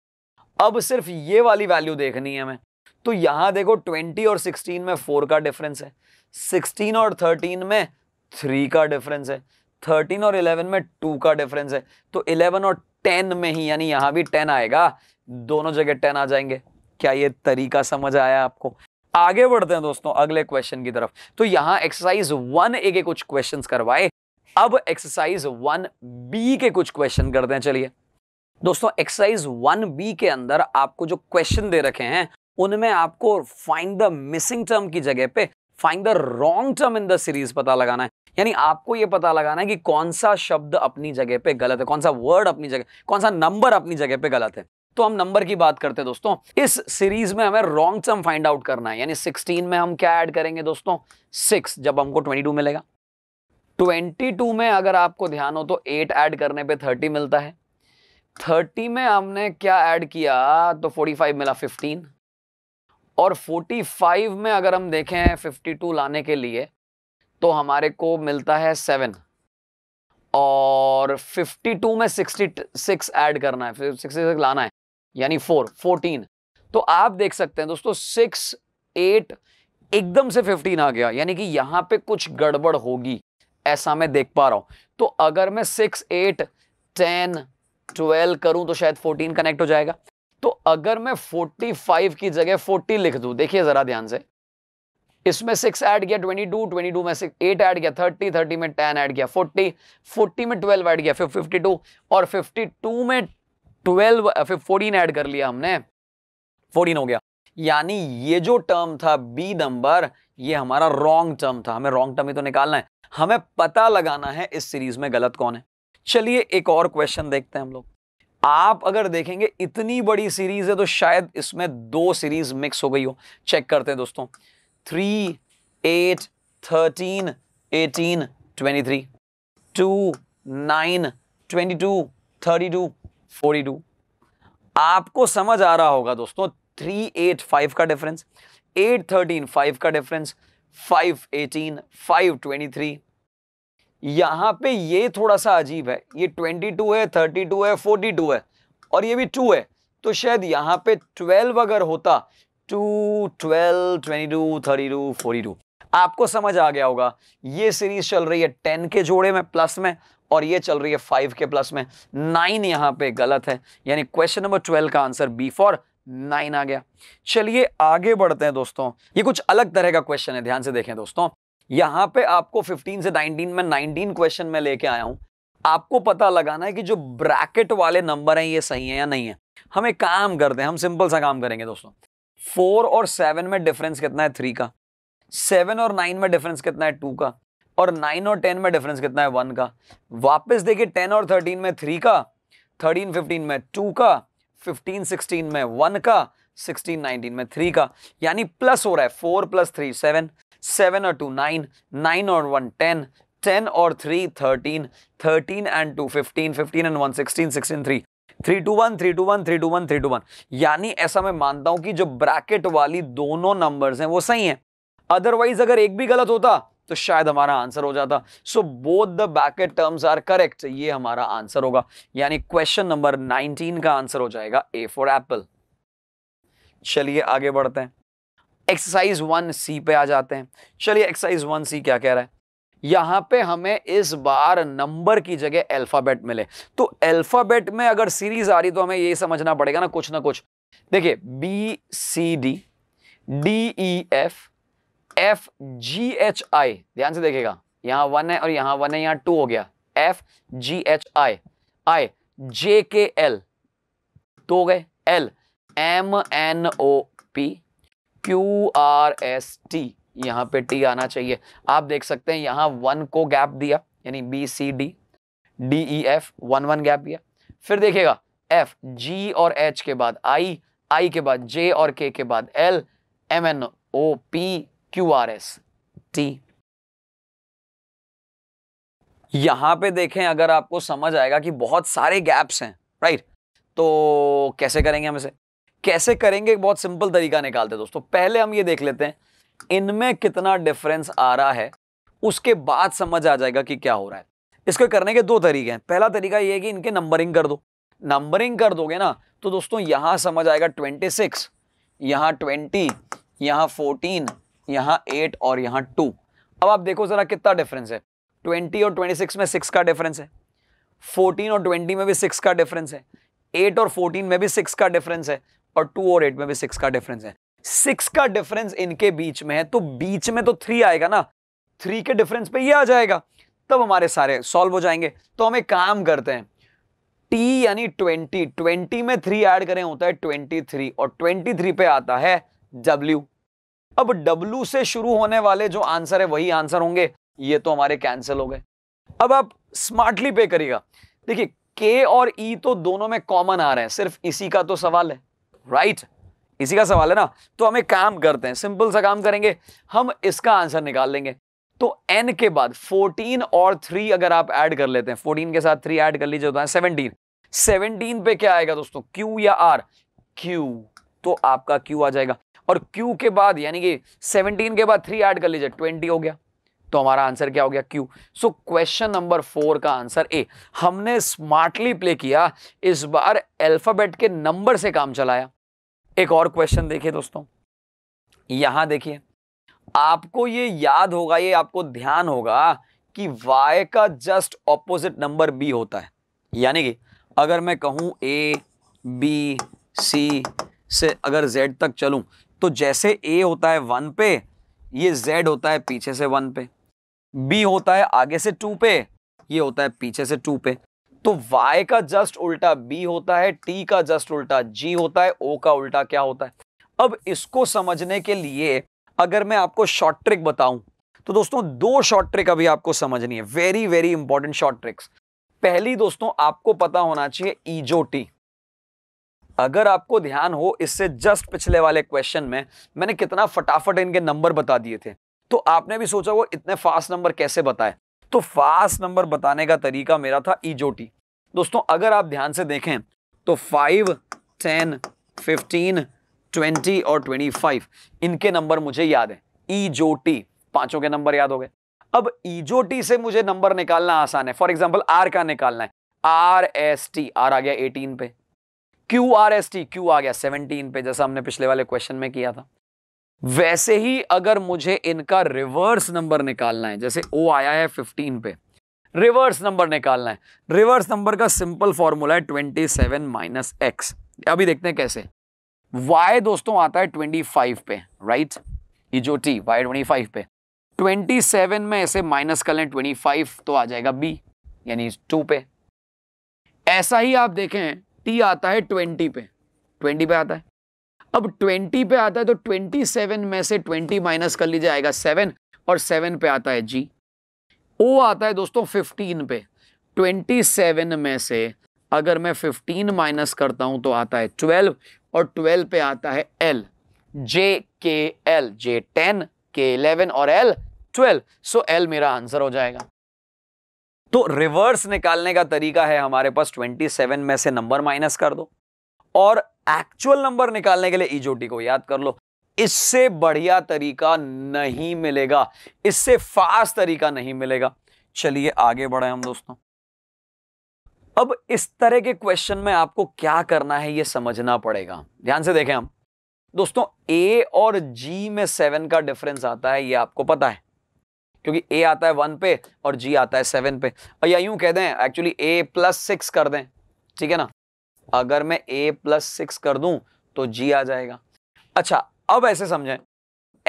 अब सिर्फ ये वाली वैल्यू देखनी है हमें तो यहाँ देखो ट्वेंटी और सिक्सटीन में फोर का डिफरेंस है सिक्सटीन और थर्टीन में थ्री का डिफरेंस है थर्टीन और इलेवन में टू का डिफरेंस है तो इलेवन और टेन में ही यानी यहां भी टेन आएगा दोनों जगह टेन आ जाएंगे क्या ये तरीका समझ आया आपको आगे बढ़ते हैं दोस्तों अगले क्वेश्चन की तरफ तो यहां एक्सरसाइज वन ए के कुछ क्वेश्चन करवाए अब एक्सरसाइज वन बी के कुछ क्वेश्चन करते हैं चलिए दोस्तों एक्सरसाइज वन बी के अंदर आपको जो क्वेश्चन दे रखे हैं उनमें आपको फाइंड द मिसिंग टर्म की जगह पे find the wrong term in the series पता लगाना है यानी आपको ये पता लगाना है कि कौन सा शब्द अपनी जगह पे गलत है कौन सा वर्ड अपनी जगह कौन सा नंबर अपनी जगह पे गलत है तो हम नंबर की बात करते हैं दोस्तों इस सीरीज में हमें रॉन्ग टर्म फाइंड आउट करना है यानी 16 में हम क्या ऐड करेंगे दोस्तों 6 जब हमको 22 मिलेगा 22 में अगर आपको ध्यान हो तो 8 ऐड करने पे 30 मिलता है 30 में हमने क्या ऐड किया तो 45 मिला और 45 में अगर हम देखें 52 लाने के लिए तो हमारे को मिलता है सेवन और 52 में 66 ऐड करना है 66 लाना है यानी फोर फोर्टीन तो आप देख सकते हैं दोस्तों सिक्स एट एकदम से 15 आ गया यानी कि यहां पे कुछ गड़बड़ होगी ऐसा मैं देख पा रहा हूं तो अगर मैं सिक्स एट टेन ट्वेल्व करूं तो शायद फोर्टीन कनेक्ट हो जाएगा अगर मैं 45 की जगह 40 लिख दूं देखिए जरा ध्यान से इसमें सिक्स ऐड किया 22 22 में सिक्स एट ऐड किया 30 30 में 10 ऐड किया 40 40 में 12 ऐड किया फिर 52 और 52 में 12 फिर 14 ऐड कर लिया हमने 14 हो गया यानी ये जो टर्म था बी नंबर ये हमारा रॉन्ग टर्म था हमें रॉन्ग टर्म ही तो निकालना है हमें पता लगाना है इस सीरीज में गलत कौन है चलिए एक और क्वेश्चन देखते हैं हम लोग आप अगर देखेंगे इतनी बड़ी सीरीज है तो शायद इसमें दो सीरीज मिक्स हो गई हो चेक करते हैं दोस्तों three eight thirteen eighteen twenty three two nine twenty two thirty two forty two आपको समझ आ रहा होगा दोस्तों थ्री एट फाइव का डिफरेंस एट थर्टीन फाइव का difference five eighteen five twenty three यहाँ पे ये थोड़ा सा अजीब है ये 22 है 32 है 42 है और ये भी 2 है तो शायद यहाँ पे 12 अगर होता 2, 12, 22, 32, 42 आपको समझ आ गया होगा ये सीरीज चल रही है टेन के जोड़े में प्लस में और ये चल रही है फाइव के प्लस में नाइन यहाँ पे गलत है यानी क्वेश्चन नंबर ट्वेल्व का आंसर बी फॉर नाइन आ गया चलिए आगे बढ़ते हैं दोस्तों ये कुछ अलग तरह का क्वेश्चन है ध्यान से देखें दोस्तों यहाँ पे आपको 15 से 19 में 19 क्वेश्चन में लेके आया हूँ आपको पता लगाना है कि जो ब्रैकेट वाले नंबर हैं ये सही है या नहीं है हम एक काम करते हैं हम सिंपल सा काम करेंगे दोस्तों फोर और सेवन में डिफरेंस कितना है थ्री का सेवन और नाइन में डिफरेंस कितना है टू का और नाइन और टेन में डिफरेंस कितना है वन का वापस देखिए टेन और थर्टीन में थ्री का थर्टीन फिफ्टीन में टू का फिफ्टीन सिक्सटीन में वन का सिक्सटीन नाइनटीन में थ्री का यानी प्लस हो रहा है four plus three seven seven और टू नाइन नाइन और वन टेन टेन और three thirteen thirteen and two fifteen fifteen and one sixteen sixteen three three two one three two one three two one three two one यानी ऐसा मैं मानता हूं कि जो ब्रैकेट वाली दोनों नंबर्स हैं वो सही हैं अदरवाइज अगर एक भी गलत होता तो शायद हमारा आंसर हो जाता so both the bracket terms are correct ये हमारा आंसर होगा यानी क्वेश्चन नंबर 19 का आंसर हो जाएगा ए फॉर एप्पल चलिए आगे बढ़ते हैं एक्सरसाइज वन सी पे आ जाते हैं चलिए एक्सरसाइज वन सी क्या कह रहा है यहां पे हमें इस बार नंबर की जगह अल्फ़ाबेट मिले तो अल्फ़ाबेट में अगर सीरीज आ रही तो हमें ये समझना पड़ेगा ना कुछ ना कुछ देखिए B C D D E F F G H I ध्यान से देखिएगा यहां वन है और यहां वन है यहां टू हो गया एफ जी एच आई आई जे के एल दो हो गए L M N O P Q R S T यहाँ पे टी आना चाहिए आप देख सकते हैं यहाँ वन को गैप दिया यानी B C D D E F one one gap दिया फिर देखिएगा एफ जी और एच के बाद आई आई के बाद जे और के के बाद L M N O P Q R S T यहां पे देखें अगर आपको समझ आएगा कि बहुत सारे गैप्स हैं राइट तो कैसे करेंगे हम इसे कैसे करेंगे एक बहुत सिंपल तरीका निकालते हैं दोस्तों पहले हम ये देख लेते हैं इनमें कितना डिफरेंस आ रहा है उसके बाद समझ आ जाएगा कि क्या हो रहा है इसको करने के दो तरीके हैं पहला तरीका ये है कि इनके नंबरिंग कर दो नंबरिंग कर दोगे ना तो दोस्तों यहाँ समझ आएगा ट्वेंटी सिक्स यहाँ ट्वेंटी यहाँ फोर्टीन यहाँ एट और यहाँ टू अब आप देखो ज़रा कितना डिफरेंस है ट्वेंटी और ट्वेंटी सिक्स में सिक्स का डिफरेंस है फोर्टीन और ट्वेंटी में भी सिक्स का डिफरेंस है एट और फोर्टीन में भी सिक्स का डिफरेंस है और टू और एट में भी सिक्स का डिफरेंस है सिक्स का डिफरेंस इनके बीच में है तो बीच में तो थ्री आएगा ना थ्री के डिफरेंस पे ये आ जाएगा तब हमारे सारे सॉल्व हो जाएंगे तो हम एक काम करते हैं टी यानी ट्वेंटी ट्वेंटी में थ्री ऐड करें होता है ट्वेंटी थ्री और ट्वेंटी थ्री पे आता है डब्ल्यू अब डब्ल्यू से शुरू होने वाले जो आंसर है वही आंसर होंगे ये तो हमारे कैंसिल हो गए अब आप स्मार्टली पे करिएगा देखिए के और ई e तो दोनों में कॉमन आ रहे हैं सिर्फ इसी का तो सवाल है राइट इसी का सवाल है ना तो हम एक काम करते हैं सिंपल सा काम करेंगे हम इसका आंसर निकाल लेंगे तो एन के बाद 14 और 3 अगर आप ऐड कर लेते हैं 14 के साथ 3 ऐड कर लीजिए तो 17 17 पे क्या आएगा दोस्तों Q या R Q तो आपका Q आ जाएगा और Q के बाद यानी कि 17 के बाद 3 ऐड कर लीजिए 20 हो गया तो हमारा आंसर क्या हो गया Q so question number four का आंसर ए हमने स्मार्टली प्ले किया इस बार अल्फाबेट के नंबर से काम चलाया एक और क्वेश्चन देखिए दोस्तों यहां देखिए आपको ये याद होगा ये आपको ध्यान होगा कि वाई का जस्ट ऑपोजिट नंबर बी होता है यानी कि अगर मैं कहूं ए बी सी से अगर जेड तक चलूं तो जैसे ए होता है वन पे ये जेड होता है पीछे से वन पे बी होता है आगे से टू पे ये होता है पीछे से टू पे तो y का जस्ट उल्टा b होता है t का जस्ट उल्टा g होता है o का उल्टा क्या होता है अब इसको समझने के लिए अगर मैं आपको शॉर्ट ट्रिक बताऊं तो दोस्तों दो शॉर्ट ट्रिक अभी आपको समझनी है very very important short tricks पहली दोस्तों आपको पता होना चाहिए टी अगर आपको ध्यान हो इससे जस्ट पिछले वाले क्वेश्चन में मैंने कितना फटाफट इनके नंबर बता दिए थे तो आपने भी सोचा वो इतने फास्ट नंबर कैसे बताए तो फास्ट नंबर बताने का तरीका मेरा था ईजोटी दोस्तों अगर आप ध्यान से देखें तो फाइव टेन फिफ्टीन ट्वेंटी और ट्वेंटी फाइव इनके नंबर मुझे याद है ईजोटी पांचों के नंबर याद हो गए अब ईजोटी से मुझे नंबर निकालना आसान है फॉर एग्जाम्पल आर का निकालना है आर एस टी आर आ गया एटीन पे Q R S T Q आ गया सेवनटीन पे जैसा हमने पिछले वाले क्वेश्चन में किया था वैसे ही अगर मुझे इनका रिवर्स नंबर निकालना है जैसे ओ आया है 15 पे रिवर्स नंबर निकालना है रिवर्स नंबर का सिंपल फॉर्मूला है 27 सेवन माइनस एक्स अभी देखते हैं कैसे वाई दोस्तों आता है 25 पे राइट ये जो वाई ट्वेंटी फाइव पे 27 में ऐसे माइनस कर लें 25 तो आ जाएगा बी यानी टू पे ऐसा ही आप देखें टी आता है ट्वेंटी पे ट्वेंटी पे आता है अब 20 पे आता है तो 27 में से 20 माइनस कर लीजिए आएगा 7 और 7 पे आता है जी ओ आता है दोस्तों 15 पे 27 में से अगर मैं 15 माइनस करता हूं तो आता है 12 और 12 पे आता है L J K L J ten K eleven और एल ट्वेल्व सो एल मेरा आंसर हो जाएगा तो रिवर्स निकालने का तरीका है हमारे पास 27 में से नंबर माइनस कर दो और एक्चुअल नंबर निकालने के लिए ईजोटी e को याद कर लो इससे बढ़िया तरीका नहीं मिलेगा इससे फास्ट तरीका नहीं मिलेगा चलिए आगे बढ़े हम दोस्तों अब इस तरह के क्वेश्चन में आपको क्या करना है ये समझना पड़ेगा ध्यान से देखें हम दोस्तों ए और जी में सेवन का डिफरेंस आता है ये आपको पता है क्योंकि ए आता है वन पे और जी आता है सेवन पे और या यूं कह दें एक्चुअली ए प्लस सिक्स कर दें ठीक है ना अगर मैं ए प्लस सिक्स कर दूं तो जी आ जाएगा अच्छा अब ऐसे समझें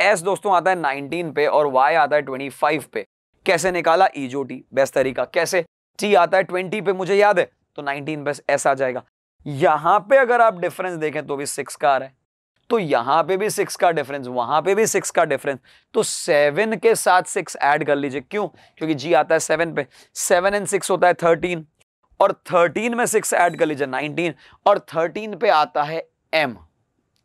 एस दोस्तों आता है नाइनटीन पे और वाई आता है ट्वेंटी फाइव पे कैसे निकाला e जो टी बेस्ट तरीका कैसे टी आता है ट्वेंटी पे मुझे याद है तो नाइनटीन पे एस आ जाएगा यहां पे अगर आप डिफरेंस देखें तो भी सिक्स का आ रहा है तो यहां पे भी सिक्स का डिफरेंस वहां पे भी सिक्स का डिफरेंस तो सेवन के साथ सिक्स ऐड कर लीजिए क्यों क्योंकि जी आता है सेवन पे सेवन एंड सिक्स होता है थर्टीन और 13 में 6 ऐड कर लीजिए 19 और 13 पे आता है m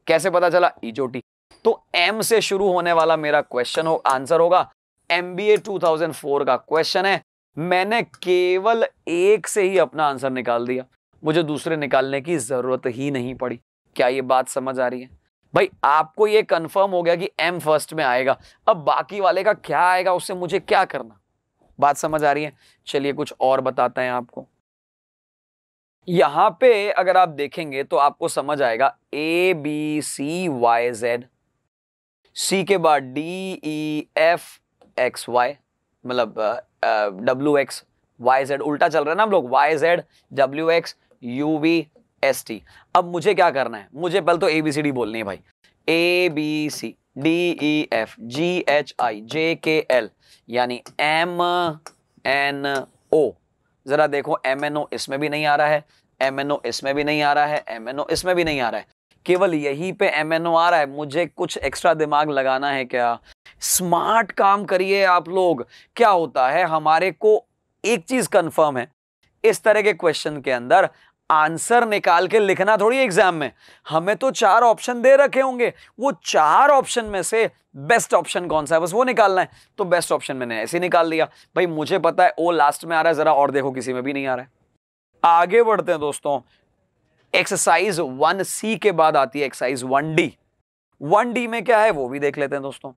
कैसे पता चला इजोटी e तो m से शुरू होने वाला मेरा क्वेश्चन हो आंसर होगा M B A two thousand four का क्वेश्चन है मैंने केवल एक से ही अपना आंसर निकाल दिया मुझे दूसरे निकालने की जरूरत ही नहीं पड़ी क्या ये बात समझ आ रही है भाई आपको ये कंफर्म हो गया कि एम फर्स्ट में आएगा अब बाकी वाले का क्या आएगा उससे मुझे क्या करना बात समझ आ रही है चलिए कुछ और बताते हैं आपको यहां पे अगर आप देखेंगे तो आपको समझ आएगा A B C Y Z C के बाद D E F X Y मतलब डब्ल्यू एक्स वाई जेड उल्टा चल रहा है ना हम लोग Y Z W X U V S T अब मुझे क्या करना है मुझे पहले तो ए बी सी डी बोलनी है भाई A B C D E F G H I J K L यानी एम एन ओ ज़रा देखो एम इसमें भी नहीं आ रहा है एम इसमें भी नहीं आ रहा है एम इसमें भी नहीं आ रहा है केवल यही पे एम आ रहा है मुझे कुछ एक्स्ट्रा दिमाग लगाना है क्या स्मार्ट काम करिए आप लोग क्या होता है हमारे को एक चीज़ कंफर्म है इस तरह के क्वेश्चन के अंदर आंसर निकाल के लिखना थोड़ी एग्जाम में हमें तो चार ऑप्शन दे रखे होंगे वो चार ऑप्शन में से बेस्ट ऑप्शन कौन सा है बस वो निकालना है तो बेस्ट ऑप्शन मैंने ऐसे निकाल दिया भाई मुझे पता है ओ लास्ट में आ रहा है ज़रा और देखो किसी में भी नहीं आ रहा है आगे बढ़ते हैं दोस्तों एक्सरसाइज वन सी के बाद आती है exercise one D one D में क्या है वो भी देख लेते हैं दोस्तों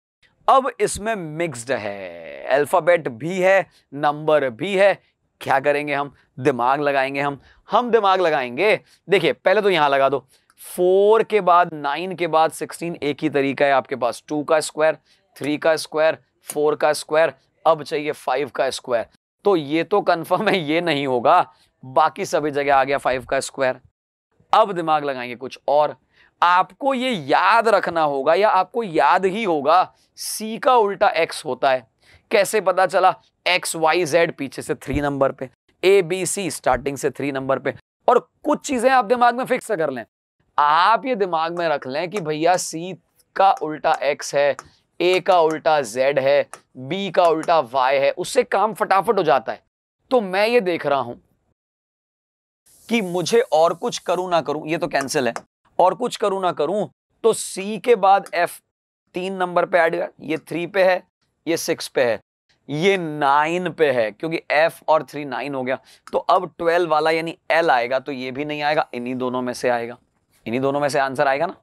अब इसमें मिक्सड है अल्फ़ाबेट भी है नंबर भी है क्या करेंगे हम दिमाग लगाएंगे हम हम दिमाग लगाएंगे देखिए पहले तो यहां लगा दो फोर के बाद नाइन के बाद सिक्सटीन एक ही तरीका है आपके पास टू का स्क्वायर थ्री का स्क्वायर फोर का स्क्वायर अब चाहिए फाइव का स्क्वायर तो ये तो कंफर्म है ये नहीं होगा बाकी सभी जगह आ गया फाइव का स्क्वायर अब दिमाग लगाएंगे कुछ और आपको ये याद रखना होगा या आपको याद ही होगा सी का उल्टा एक्स होता है कैसे पता चला एक्स वाई जेड पीछे से थ्री नंबर पे ए बी सी स्टार्टिंग से थ्री नंबर पे और कुछ चीजें आप दिमाग में फिक्स कर लें आप ये दिमाग में रख लें कि भैया सी का उल्टा एक्स है ए का उल्टा जेड है बी का उल्टा वाई है उससे काम फटाफट हो जाता है तो मैं ये देख रहा हूं कि मुझे और कुछ करूं ना करूं ये तो कैंसिल है और कुछ करूं ना करूं तो सी के बाद एफ तीन नंबर पे ऐड ये थ्री पे है ये सिक्स पे है ये नाइन पे है क्योंकि एफ और थ्री नाइन हो गया तो अब ट्वेल्व वाला यानी एल आएगा तो ये भी नहीं आएगा इन्हीं दोनों में से आएगा इन्हीं दोनों में से आंसर आएगा ना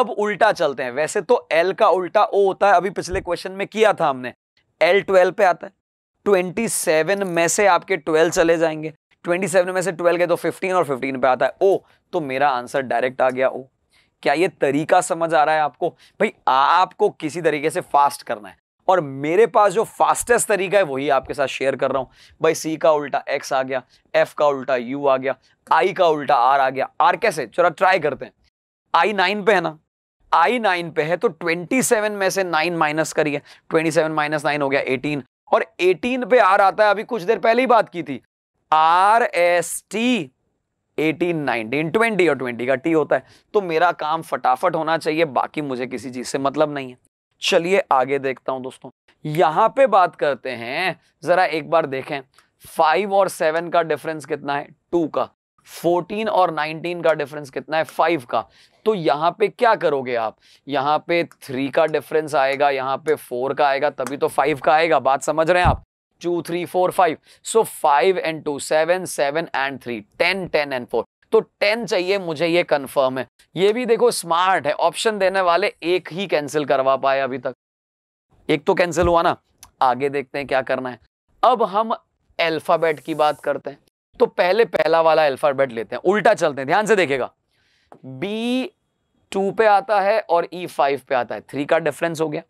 अब उल्टा चलते हैं वैसे तो एल का उल्टा ओ होता है अभी पिछले क्वेश्चन में किया था हमने एल ट्वेल्व पे आता है ट्वेंटी सेवन में से आपके ट्वेल्व चले जाएंगे ट्वेंटी सेवन में से ट्वेल्व गए तो फिफ्टीन और फिफ्टीन पे आता है ओ तो मेरा आंसर डायरेक्ट आ गया ओ क्या ये तरीका समझ आ रहा है आपको भाई आपको किसी तरीके से फास्ट करना है और मेरे पास जो फास्टेस्ट तरीका है वही आपके साथ शेयर कर रहा हूँ भाई सी का उल्टा एक्स आ गया एफ का उल्टा यू आ गया आई का उल्टा आर आ गया आर कैसे चलो ट्राई करते हैं आई नाइन पे है ना आई नाइन पे है तो ट्वेंटी सेवन में से नाइन माइनस करिए ट्वेंटी सेवन माइनस नाइन हो गया एटीन और एटीन पे आर आता है अभी कुछ देर पहले ही बात की थी R S T eighteen nineteen twenty और ट्वेंटी का टी होता है तो मेरा काम फटाफट होना चाहिए बाकी मुझे किसी चीज़ से मतलब नहीं है चलिए आगे देखता हूं दोस्तों यहां पे बात करते हैं जरा एक बार देखें फाइव और सेवन का डिफरेंस कितना है टू का फोर्टीन और नाइनटीन का डिफरेंस कितना है फाइव का तो यहां पे क्या करोगे आप यहां पे थ्री का डिफरेंस आएगा यहां पे फोर का आएगा तभी तो फाइव का आएगा बात समझ रहे हैं आप two three four five so five and two seven seven and three ten ten and four तो टेन चाहिए मुझे ये कंफर्म है ये भी देखो स्मार्ट है ऑप्शन देने वाले एक ही कैंसिल करवा पाए अभी तक एक तो कैंसिल हुआ ना आगे देखते हैं क्या करना है अब हम अल्फाबेट की बात करते हैं तो पहले पहला वाला अल्फाबेट लेते हैं उल्टा चलते हैं ध्यान से देखेगा बी टू पे आता है और ई e फाइव पे आता है थ्री का डिफरेंस हो गया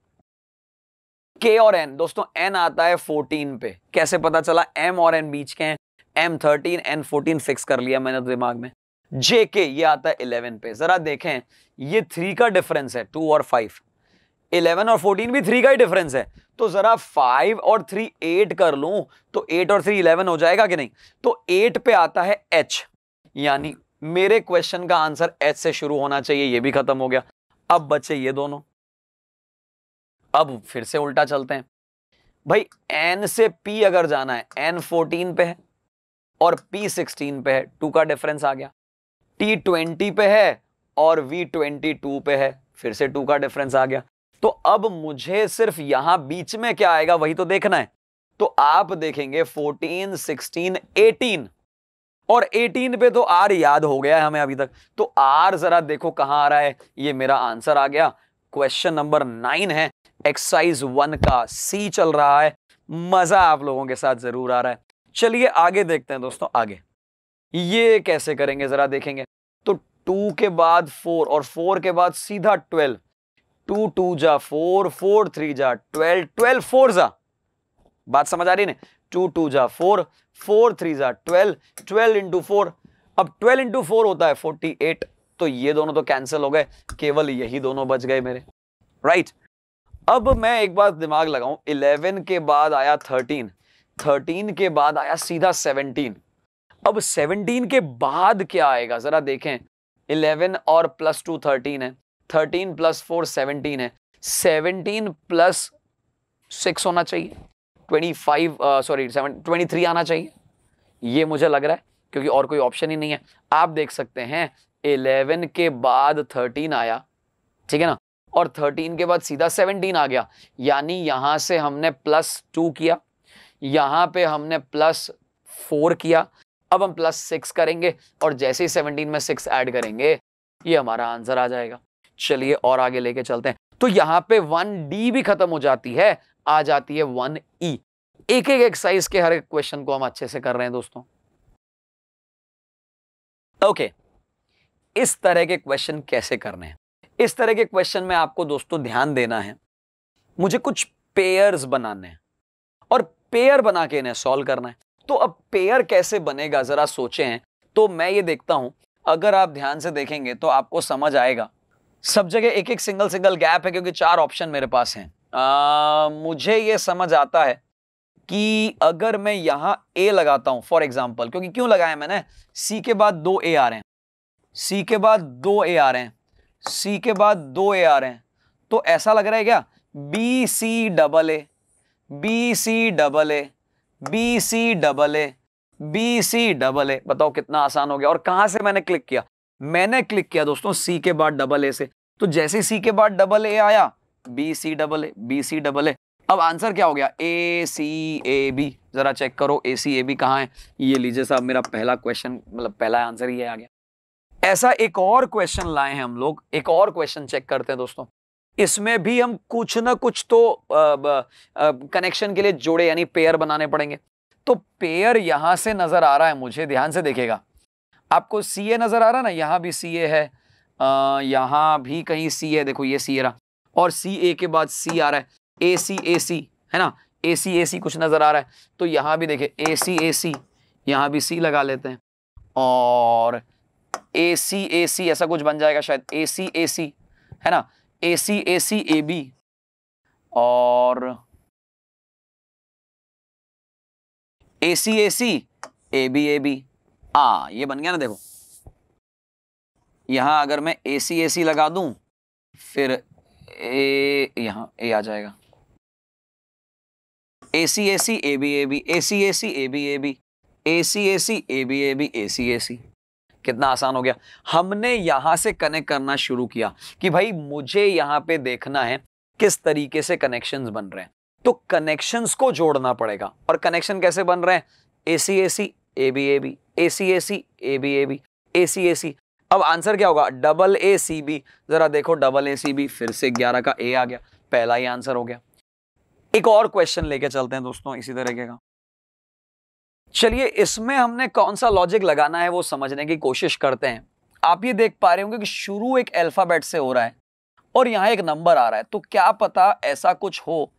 के और एन दोस्तों एन आता है फोर्टीन पे कैसे पता चला एम और एन बीच के हैं M thirteen N fourteen fix कर लिया मैंने दिमाग में जे के ये आता है इलेवन पे ज़रा देखें ये थ्री का डिफरेंस है टू और फाइव इलेवन और फोर्टीन भी थ्री का ही डिफरेंस है तो ज़रा फाइव और थ्री एट कर लू तो एट और थ्री इलेवन हो जाएगा कि नहीं तो एट पे आता है एच यानी मेरे क्वेश्चन का आंसर एच से शुरू होना चाहिए ये भी खत्म हो गया अब बचे ये दोनों अब फिर से उल्टा चलते हैं भाई एन से पी अगर जाना है एन फोर्टीन पे है और P16 पे है टू का डिफरेंस आ गया T20 पे है और V22 पे है फिर से टू का डिफरेंस आ गया तो अब मुझे सिर्फ यहां बीच में क्या आएगा वही तो देखना है तो आप देखेंगे 14, 16, 18 और 18 पे तो आर याद हो गया है हमें अभी तक तो आर जरा देखो कहां आ रहा है ये मेरा आंसर आ गया क्वेश्चन नंबर नाइन है एक्सरसाइज वन का सी चल रहा है मजा आप लोगों के साथ जरूर आ रहा है चलिए आगे देखते हैं दोस्तों आगे ये कैसे करेंगे जरा देखेंगे तो टू के बाद फोर और फोर के बाद सीधा ट्वेल्व टू टू जा फोर फोर थ्री जा ट्वेल्व ट्वेल्व फोर जा बात समझ आ रही ना टू टू जा फोर फोर थ्री जा ट्वेल्व ट्वेल्व इंटू फोर अब ट्वेल्व इंटू फोर होता है फोर्टी एट तो ये दोनों तो कैंसिल हो गए केवल यही दोनों बच गए मेरे राइट right. अब मैं एक बार दिमाग लगाऊं इलेवन के बाद आया थर्टीन थर्टीन के बाद आया सीधा सेवनटीन अब सेवनटीन के बाद क्या आएगा ज़रा देखें इलेवन और प्लस टू थर्टीन है थर्टीन प्लस फोर सेवनटीन है सेवनटीन प्लस सिक्स होना चाहिए twenty five sorry seven twenty three आना चाहिए ये मुझे लग रहा है क्योंकि और कोई ऑप्शन ही नहीं है आप देख सकते हैं इलेवन के बाद थर्टीन आया ठीक है ना और थर्टीन के बाद सीधा सेवनटीन आ गया यानी यहाँ से हमने प्लस टू किया यहाँ पे हमने प्लस फोर किया अब हम प्लस सिक्स करेंगे और जैसे ही सेवनटीन में सिक्स ऐड करेंगे ये हमारा आंसर आ जाएगा चलिए और आगे लेके चलते हैं तो यहाँ पे वन डी भी खत्म हो जाती है आ जाती है वन ई e. एक एक एक्सरसाइज के हर एक क्वेश्चन को हम अच्छे से कर रहे हैं दोस्तों ओके okay. इस तरह के क्वेश्चन कैसे करने हैं इस तरह के क्वेश्चन में आपको दोस्तों ध्यान देना है मुझे कुछ पेयर्स बनाने हैं पेयर बना के इन्हें सॉल्व करना है तो अब पेयर कैसे बनेगा ज़रा सोचे हैं तो मैं ये देखता हूं अगर आप ध्यान से देखेंगे तो आपको समझ आएगा सब जगह एक एक सिंगल सिंगल गैप है क्योंकि चार ऑप्शन मेरे पास हैं आ, मुझे ये समझ आता है कि अगर मैं यहाँ ए लगाता हूँ फॉर एग्जाम्पल क्योंकि क्यों लगाया मैंने सी के बाद दो ए आ रहे हैं सी के बाद दो ए आ रहे हैं सी के बाद दो ए आ रहे हैं तो ऐसा लग रहा है क्या B C double A B C double A B C double A B C double A बताओ कितना आसान हो गया और कहां से मैंने क्लिक किया मैंने क्लिक किया दोस्तों सी के बाद डबल ए से तो जैसे सी के बाद डबल ए आया B C double A B C double A अब आंसर क्या हो गया ए सी ए बी जरा चेक करो ए सी ए बी कहाँ है ये लीजिए साहब मेरा पहला क्वेश्चन मतलब पहला आंसर ये आ गया ऐसा एक और क्वेश्चन लाए हैं हम लोग एक और क्वेश्चन चेक करते हैं दोस्तों इसमें भी हम कुछ ना कुछ तो कनेक्शन के लिए जोड़े यानी पेयर बनाने पड़ेंगे तो पेयर यहाँ से नज़र आ रहा है मुझे ध्यान से देखेगा आपको सी ए नज़र आ रहा है ना यहाँ भी सी ए है यहाँ भी कहीं सी है देखो ये सी ए रहा और सी ए के बाद सी आ रहा है ए सी ए सी है ना ए सी ए सी कुछ नज़र आ रहा है तो यहाँ भी देखे ए सी ए सी यहाँ भी सी लगा लेते हैं और ए सी ए सी ऐसा कुछ बन जाएगा शायद ए सी ए सी है ना ए C A C A B और ए C A C A B A B आ ये बन गया ना देखो यहाँ अगर मैं ए सी ए सी लगा दूँ फिर ए यहाँ ए आ जाएगा A C A C A B A B A C A C A B A B A C A C A B A B A C A C कितना आसान हो गया हमने यहाँ से कनेक्ट करना शुरू किया कि भाई मुझे यहाँ पे देखना है किस तरीके से कनेक्शंस बन रहे हैं तो कनेक्शंस को जोड़ना पड़ेगा और कनेक्शन कैसे बन रहे हैं A C A C A B A B A C A C A B A B A C A C अब आंसर क्या होगा डबल ए सी बी जरा देखो डबल ए सी बी फिर से ग्यारह का ए आ गया पहला ही आंसर हो गया एक और क्वेश्चन लेके चलते हैं दोस्तों इसी तरीके का चलिए इसमें हमने कौन सा लॉजिक लगाना है वो समझने की कोशिश करते हैं आप ये देख पा रहे होंगे कि शुरू एक अल्फ़ाबेट से हो रहा है और यहाँ एक नंबर आ रहा है तो क्या पता ऐसा कुछ हो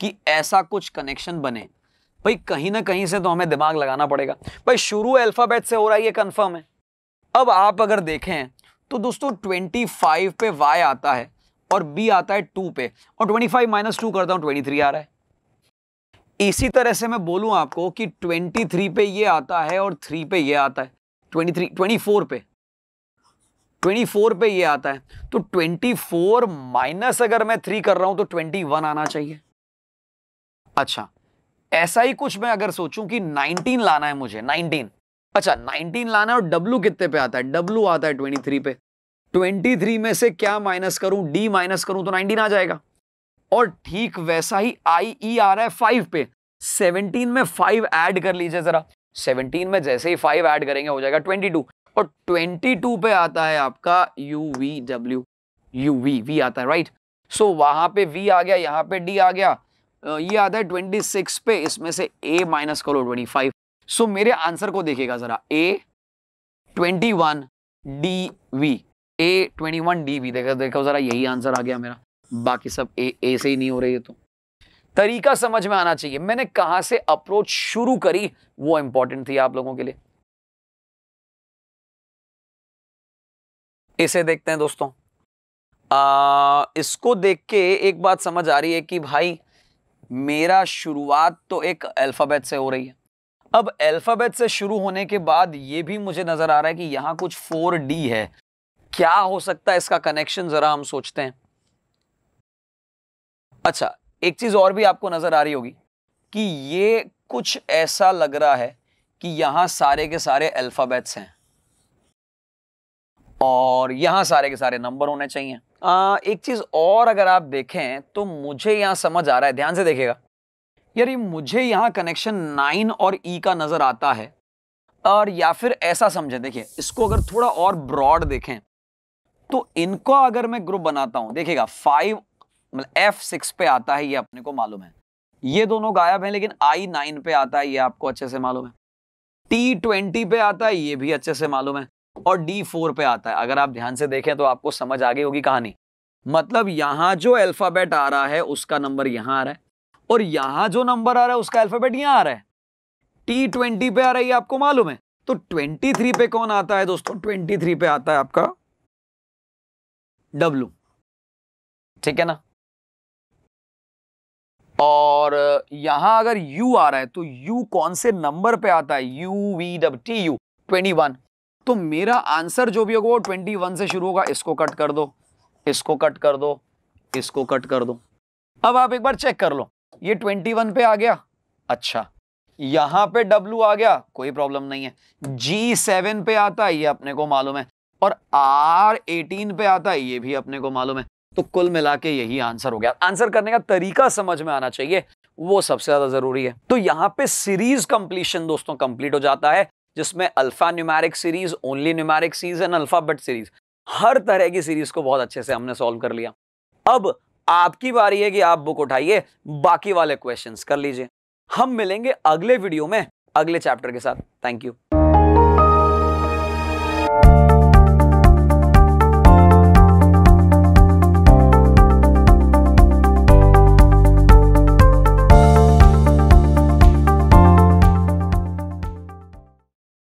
कि ऐसा कुछ कनेक्शन बने भाई कहीं ना कहीं से तो हमें दिमाग लगाना पड़ेगा भाई शुरू अल्फ़ाबेट से हो रहा है ये कन्फर्म है अब आप अगर देखें तो दोस्तों 25 पे वाई आता है और बी आता है टू पे और 25 माइनस टू करता हूँ थ्री आ रहा है इसी तरह से मैं बोलूं आपको कि 23 पे ये आता है और 3 पे ये आता है 23 24 पे 24 पे ये आता है तो 24 माइनस अगर मैं 3 कर रहा हूं तो 21 आना चाहिए अच्छा ऐसा ही कुछ मैं अगर सोचूं कि 19 लाना है मुझे 19 अच्छा 19 लाना है और W कितने पे आता है W आता है 23 पे 23 में से क्या माइनस करूं D माइनस करूं तो 19 आ जाएगा और ठीक वैसा ही आई ई आ रहा है फाइव पे सेवनटीन में फाइव ऐड कर लीजिए जरा सेवनटीन में जैसे ही फाइव ऐड करेंगे हो जाएगा ट्वेंटी टू और ट्वेंटी टू पे आता है आपका U V W U V V आता है राइट सो so, वहां पे वी आ गया यहाँ पे डी आ गया ये आता है ट्वेंटी सिक्स पे इसमें से ए माइनस करो ट्वेंटी फाइव सो मेरे आंसर को देखिएगा जरा A twenty one D V A twenty one D V देखो देखो जरा यही आंसर आ गया मेरा बाकी सब ऐसे ही नहीं हो रही है तो तरीका समझ में आना चाहिए मैंने कहा से अप्रोच शुरू करी वो इंपॉर्टेंट थी आप लोगों के लिए इसे देखते हैं दोस्तों आ, इसको देख के एक बात समझ आ रही है कि भाई मेरा शुरुआत तो एक अल्फ़ाबेट से हो रही है अब अल्फ़ाबेट से शुरू होने के बाद ये भी मुझे नज़र आ रहा है कि यहां कुछ फोर डी है क्या हो सकता है इसका कनेक्शन ज़रा हम सोचते हैं अच्छा एक चीज़ और भी आपको नज़र आ रही होगी कि ये कुछ ऐसा लग रहा है कि यहां सारे के सारे अल्फ़ाबेट्स हैं और यहां सारे के सारे नंबर होने चाहिए आ, एक चीज़ और अगर आप देखें तो मुझे यहां समझ आ रहा है ध्यान से देखेगा यार ये मुझे यहां कनेक्शन नाइन और ई e का नज़र आता है और या फिर ऐसा समझें देखिए इसको अगर थोड़ा और ब्रॉड देखें तो इनको अगर मैं ग्रुप बनाता हूं देखिएगा फाइव मतलब एफ सिक्स पे आता है ये अपने को मालूम है ये दोनों गायब हैं लेकिन आई नाइन पे आता है ये आपको अच्छे से मालूम है टी ट्वेंटी पे आता है ये भी अच्छे से मालूम है और डी फोर पे आता है अगर आप ध्यान से देखें तो आपको समझ आ गई होगी कहानी मतलब यहाँ जो अल्फ़ाबेट आ रहा है उसका नंबर यहाँ आ रहा है और यहाँ जो नंबर आ रहा है उसका अल्फ़ाबेट यहाँ आ रहा है टी ट्वेंटी पे आ रहा है ये आपको मालूम है तो ट्वेंटी थ्री पे कौन आता है दोस्तों ट्वेंटी थ्री पे आता है आपका डब्लू ठीक है ना और यहाँ अगर U आ रहा है तो U कौन से नंबर पे आता है U V W T U twenty one तो मेरा आंसर जो भी होगा वो ट्वेंटी वन से शुरू होगा इसको कट कर दो इसको कट कर दो इसको कट कर दो अब आप एक बार चेक कर लो ये ट्वेंटी वन पे आ गया अच्छा यहां पे W आ गया कोई प्रॉब्लम नहीं है G7 पे आता है ये अपने को मालूम है और R18 पे आता है ये भी अपने को मालूम है तो कुल मिला के यही आंसर हो गया आंसर करने का तरीका समझ में आना चाहिए वो सबसे ज्यादा जरूरी है तो यहाँ पे सीरीज कंप्लीशन दोस्तों कंप्लीट हो जाता है जिसमें alpha numeric series only numeric series and alphabet series हर तरह की सीरीज को बहुत अच्छे से हमने सॉल्व कर लिया अब आपकी बारी है कि आप बुक उठाइए बाकी वाले क्वेश्चंस कर लीजिए हम मिलेंगे अगले वीडियो में अगले चैप्टर के साथ थैंक यू